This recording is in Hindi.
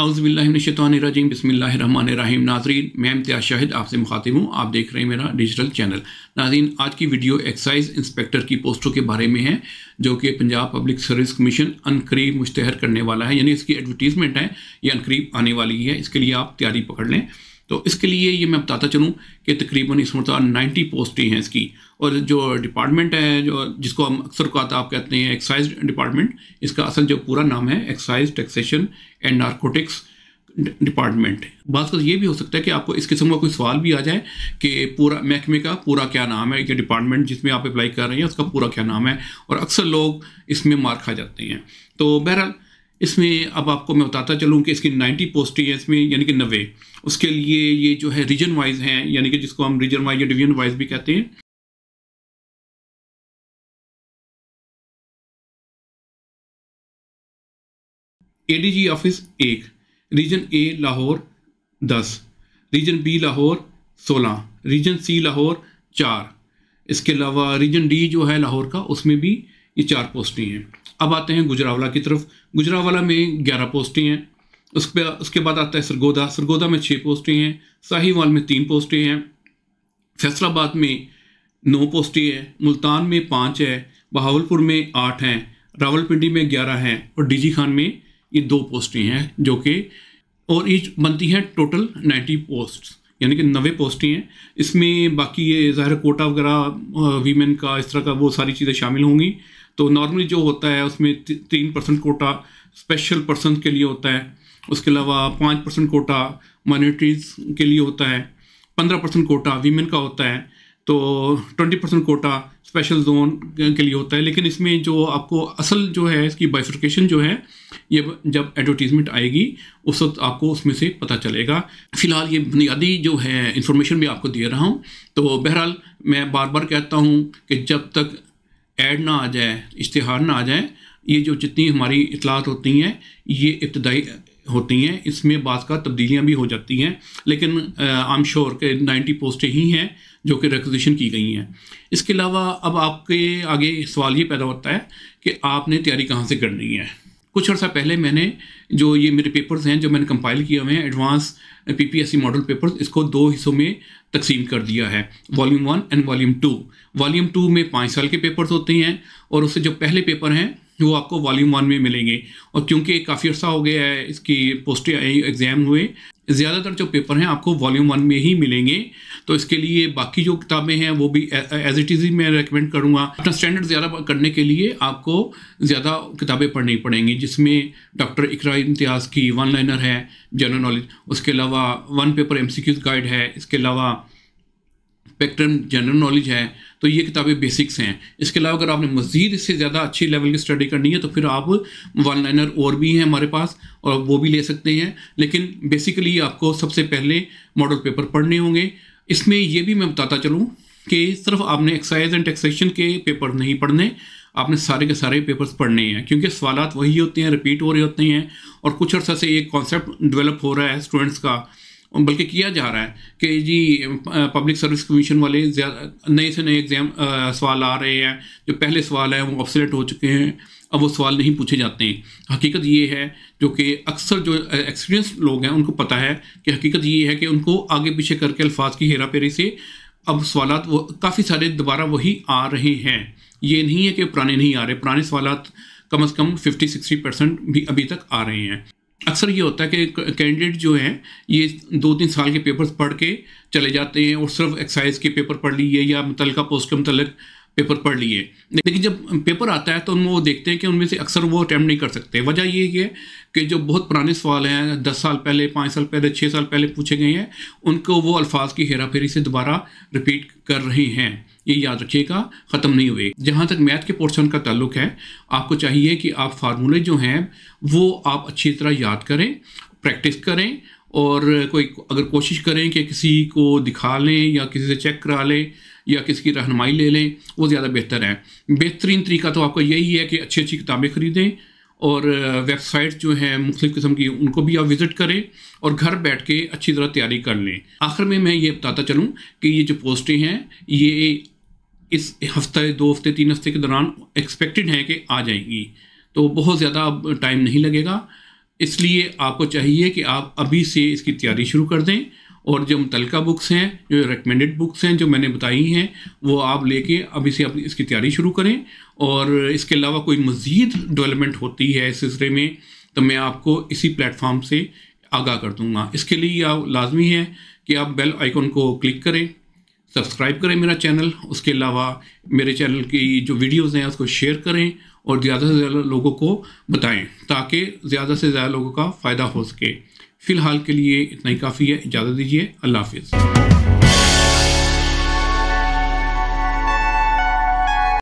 अउज़बिल्लिनशतरजीम बसमीम नाजरीन मैं इम्तिया शाहिद आपसे मुखातिब हूँ आप देख रहे हैं मेरा डिजिटल चैनल नाजीन आज की वीडियो एक्साइज इंस्पेक्टर की पोस्टों के बारे में है जो कि पंजाब पब्लिक सर्विस कमीशन अनकरीब मुश्तहर करने वाला है यानी इसकी एडवर्टीज़मेंट है ये अनकरीब आने वाली है इसके लिए आप तैयारी पकड़ लें तो इसके लिए ये मैं बताता चलूँ कि तकरीबन इस मरतबा तो नाइन्टी पोस्टें हैं इसकी और जो डिपार्टमेंट है जो जिसको हम अक्सर कहता आप कहते हैं एक्साइज डिपार्टमेंट इसका असल जो पूरा नाम है excise taxation and narcotics department बात तो ये भी हो सकता है कि आपको इस किस्म का कोई सवाल भी आ जाए कि पूरा महकमे का पूरा क्या नाम है या डिपार्टमेंट जिसमें आप अप्लाई कर रहे हैं उसका पूरा क्या नाम है और अक्सर लोग इसमें मार खा जाते हैं तो बहरहाल इसमें अब आपको मैं बताता चलूँ कि इसकी नाइन्टी पोस्टें हैं इसमें यानी कि नब्बे उसके लिए ये जो है रीजन वाइज हैं यानी कि जिसको हम रीजन वाइज या डिवीजन वाइज भी कहते हैं एडीजी ऑफिस एक रीजन ए लाहौर दस रीजन बी लाहौर सोलह रीजन सी लाहौर चार इसके अलावा रीजन डी जो है लाहौर का उसमें भी ये चार पोस्टें हैं अब आते हैं गुजरावाला की तरफ गुजरावाला में ग्यारह पोस्टें हैं उसके उसके बाद आता है सरगोदा सरगोदा में छः पोस्टें हैं साहिवाल में तीन पोस्टें हैं फैसलाबाद में नौ पोस्टें हैं मुल्तान में पाँच है बहावलपुर में आठ हैं रावलपिंडी में ग्यारह हैं और डीजी खान में ये दो पोस्टें हैं जो कि और ये बनती हैं टोटल नाइन्टी पोस्ट यानी कि नवे पोस्टें हैं इसमें बाकी ये ज़ाहिर कोटा वगैरह वीमेन का इस तरह का वो सारी चीज़ें शामिल होंगी तो नॉर्मली जो होता है उसमें तीन परसेंट कोटा स्पेशल पर्सन के लिए होता है उसके अलावा पाँच परसेंट कोटा माइनॉरिटीज़ के लिए होता है पंद्रह परसेंट कोटा वीमेन का होता है तो twenty percent quota special zone के लिए होता है लेकिन इसमें जो आपको असल जो है इसकी बाइफिकेशन जो है ये जब एडवर्टीज़मेंट आएगी उस वक्त आपको उसमें से पता चलेगा फ़िलहाल ये बुनियादी जो है इंफॉर्मेशन भी आपको दे रहा हूँ तो बहरहाल मैं बार बार कहता हूँ कि जब तक ऐड ना आ जाए इश्तहार ना आ जाए ये जो जितनी हमारी इतलात होती हैं ये इब्तदाई होती हैं इसमें बात का तब्दीलियाँ भी हो जाती हैं लेकिन आम शोर के 90 पोस्टें ही हैं जो कि रिकोजिशन की गई हैं इसके अलावा अब आपके आगे सवाल ये पैदा होता है कि आपने तैयारी कहाँ से करनी है कुछ अर्सा पहले मैंने जो ये मेरे पेपर्स हैं जो मैंने कंपाइल किए हुए हैं एडवांस पीपीएससी मॉडल पेपर्स इसको दो हिस्सों में तकसीम कर दिया है volume one and volume two volume two में पाँच साल के पेपर्स होते हैं और उससे जो पहले पेपर हैं वो आपको वॉल्यूम वन में मिलेंगे और क्योंकि काफ़ी अर्सा हो गया है इसकी पोस्टें आई एग्ज़ाम हुए ज़्यादातर जो पेपर हैं आपको वॉल्यूम वन में ही मिलेंगे तो इसके लिए बाकी जो किताबें हैं वो भी एज इट इज़ ही मैं रेकमेंड करूँगा अपना स्टैंडर्ड ज़्यादा करने के लिए आपको ज़्यादा किताबें पढ़नी पड़ेंगी जिसमें डॉक्टर इकरा इम्तियाज़ की वन लाइनर है जनरल नॉलेज उसके अलावा वन पेपर एम गाइड है इसके अलावा स्पेक्ट्रम जनरल नॉलेज है तो ये किताबें बेसिक्स हैं इसके अलावा अगर आपने मज़ीद इससे ज़्यादा अच्छी लेवल की स्टडी करनी है तो फिर आप वन लाइनर और भी हैं हमारे पास और वो भी ले सकते हैं लेकिन बेसिकली आपको सबसे पहले मॉडल पेपर पढ़ने होंगे इसमें ये भी मैं बताता चलूँ कि सिर्फ आपने एक्साइज एंड टैक्सेशन के पेपर नहीं पढ़ने आपने सारे के सारे पेपर्स पढ़ने हैं क्योंकि सवालत वही होते हैं रिपीट हो रहे होते हैं और कुछ अर्सा से एक कॉन्सेप्ट डेवलप हो रहा है स्टूडेंट्स का बल्कि किया जा रहा है कि जी पब्लिक सर्विस कमीशन वाले नए से नए एग्ज़ाम सवाल आ रहे हैं जो पहले सवाल हैं वो ऑफसेट हो चुके हैं अब वो सवाल नहीं पूछे जाते हैं हकीकत ये है जो कि अक्सर जो एक्सपीरियंस लोग हैं उनको पता है कि हकीकत ये है कि उनको आगे पीछे करके अल्फाज की हेरा फेरी से अब सवाल वो काफ़ी सारे दोबारा वही आ रहे हैं ये नहीं है कि पुराने नहीं आ रहे पुराने सवाल कम अज़ कम फिफ्टी सिक्सटी परसेंट भी अभी तक आ रहे हैं अक्सर ये होता है कि कैंडिडेट जो हैं ये दो तीन साल के पेपर्स पढ़ के चले जाते हैं और सिर्फ एक्साइज के पेपर पढ़ लिए या मुतल पोस्ट के मतलब पेपर पढ़ लिए लेकिन जब पेपर आता है तो उनमें वो देखते हैं कि उनमें से अक्सर वो अटैम्प्ट नहीं कर सकते वजह ये है कि जो बहुत पुराने सवाल हैं दस साल पहले पाँच साल पहले छः साल पहले पूछे गए हैं उनको वो अल्फाज की हेरा फेरी से दोबारा रिपीट कर रहे हैं ये याद रखिएगा ख़त्म नहीं हुए जहाँ तक मैथ के पोर्शन का ताल्लुक है आपको चाहिए कि आप फार्मूले जो हैं वो आप अच्छी तरह याद करें प्रैक्टिस करें और कोई अगर कोशिश करें कि किसी को दिखा लें या किसी से चेक करा लें या किसी की रहनमाई ले लें वो ज़्यादा बेहतर है बेहतरीन तरीका तो आपका यही है कि अच्छी अच्छी किताबें ख़रीदें और वेबसाइट जो हैं मुख्तु किस्म की उनको भी आप विज़िट करें और घर बैठ के अच्छी तरह तैयारी कर लें आखिर में मैं ये बताता चलूँ कि ये जो पोस्टें हैं ये इस हफ्ते दो हफ्ते तीन हफ्ते के दौरान एक्सपेक्टेड हैं कि आ जाएंगी तो बहुत ज़्यादा टाइम नहीं लगेगा इसलिए आपको चाहिए कि आप अभी से इसकी तैयारी शुरू कर दें और जो मुतलका बुक्स हैं जो रिकमेंडेड बुक्स हैं जो मैंने बताई हैं वो आप लेके अभी से अपनी इसकी तैयारी शुरू करें और इसके अलावा कोई मज़ीद डेवलपमेंट होती है इस सिलसिले में तो मैं आपको इसी प्लेटफॉर्म से आगाह कर दूँगा इसके लिए आप लाजमी है कि आप बेल आइकॉन को क्लिक करें सब्सक्राइब करें मेरा चैनल उसके अलावा मेरे चैनल की जो वीडियोज़ हैं उसको शेयर करें और ज़्यादा से ज़्यादा लोगों को बताएं ताकि ज़्यादा से ज़्यादा लोगों का फ़ायदा हो सके फ़िलहाल के लिए इतना ही काफ़ी है इजाज़त दीजिए अल्लाह हाफिज़